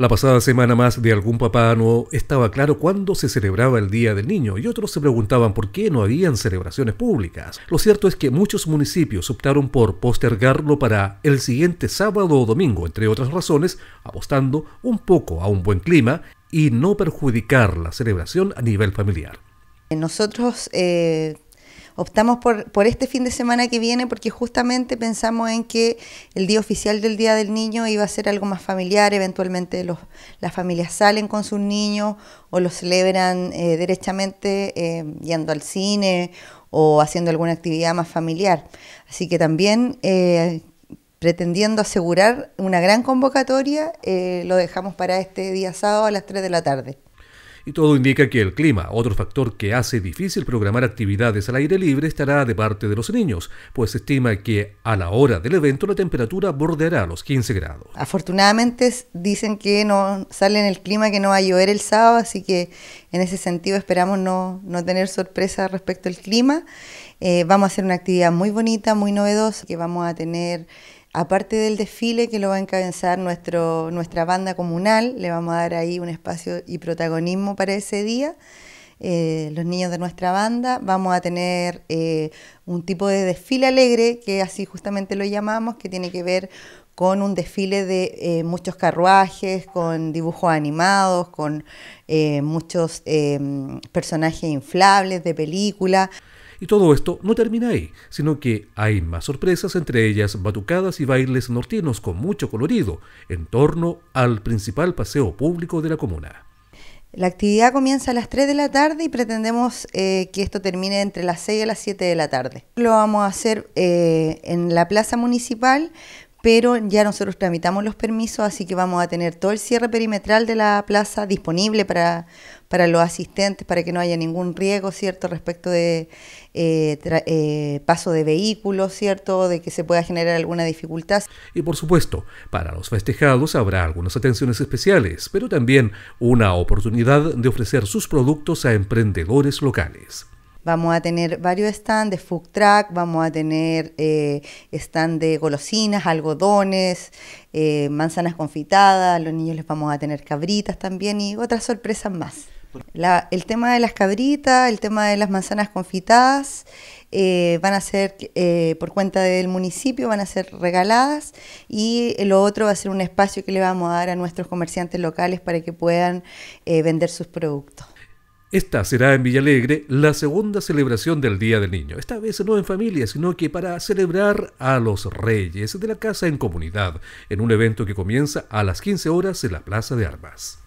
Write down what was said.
La pasada semana más de algún papá no estaba claro cuándo se celebraba el Día del Niño y otros se preguntaban por qué no habían celebraciones públicas. Lo cierto es que muchos municipios optaron por postergarlo para el siguiente sábado o domingo, entre otras razones, apostando un poco a un buen clima y no perjudicar la celebración a nivel familiar. Nosotros eh, optamos por, este fin de semana que viene porque justamente pensamos en que el día oficial del Día del Niño iba a ser algo más familiar, eventualmente las familias salen con sus niños o los celebran eh, derechamente eh, yendo al cine o haciendo alguna actividad más familiar. Así que también eh, pretendiendo asegurar una gran convocatoria, lo dejamos para este día sábado a las 3 de la tarde. Y todo indica que el clima, otro factor que hace difícil programar actividades al aire libre, estará de parte de los niños, pues se estima que a la hora del evento la temperatura bordeará los 15 grados. Afortunadamente dicen que no sale en el clima que no va a llover el sábado, así que en ese sentido esperamos no, tener sorpresa respecto al clima. Eh, vamos a hacer una actividad muy bonita, muy novedosa, que vamos a tener Aparte del desfile que lo va a encabezar nuestro, nuestra banda comunal, le vamos a dar ahí un espacio y protagonismo para ese día. Eh, los niños de nuestra banda, vamos a tener eh, un tipo de desfile alegre, que así justamente lo llamamos, que tiene que ver con un desfile de eh, muchos carruajes, con dibujos animados, con muchos personajes inflables de película. Y todo esto no termina ahí, sino que hay más sorpresas, entre ellas batucadas y bailes nortinos con mucho colorido, en torno al principal paseo público de la comuna. La actividad comienza a las 3 de la tarde y pretendemos eh, que esto termine entre las 6 y las 7 de la tarde. Lo vamos a hacer eh, en la plaza municipal, pero ya nosotros tramitamos los permisos, así que vamos a tener todo el cierre perimetral de la plaza disponible para, los asistentes, para que no haya ningún riesgo, ¿cierto?, respecto de eh, eh, paso de vehículos, ¿cierto?, de que se pueda generar alguna dificultad. Y por supuesto, para los festejados habrá algunas atenciones especiales, pero también una oportunidad de ofrecer sus productos a emprendedores locales. Vamos a tener varios stands de food truck, vamos a tener eh, stand de golosinas, algodones, eh, manzanas confitadas, a los niños les vamos a tener cabritas también y otras sorpresas más. el tema de las cabritas, el tema de las manzanas confitadas, eh, van a ser eh, por cuenta del municipio, van a ser regaladas y lo otro va a ser un espacio que le vamos a dar a nuestros comerciantes locales para que puedan vender sus productos. Esta será en Villalegre la segunda celebración del Día del Niño, esta vez no en familia, sino que para celebrar a los reyes de la casa en comunidad, en un evento que comienza a las 15 horas en la Plaza de Armas.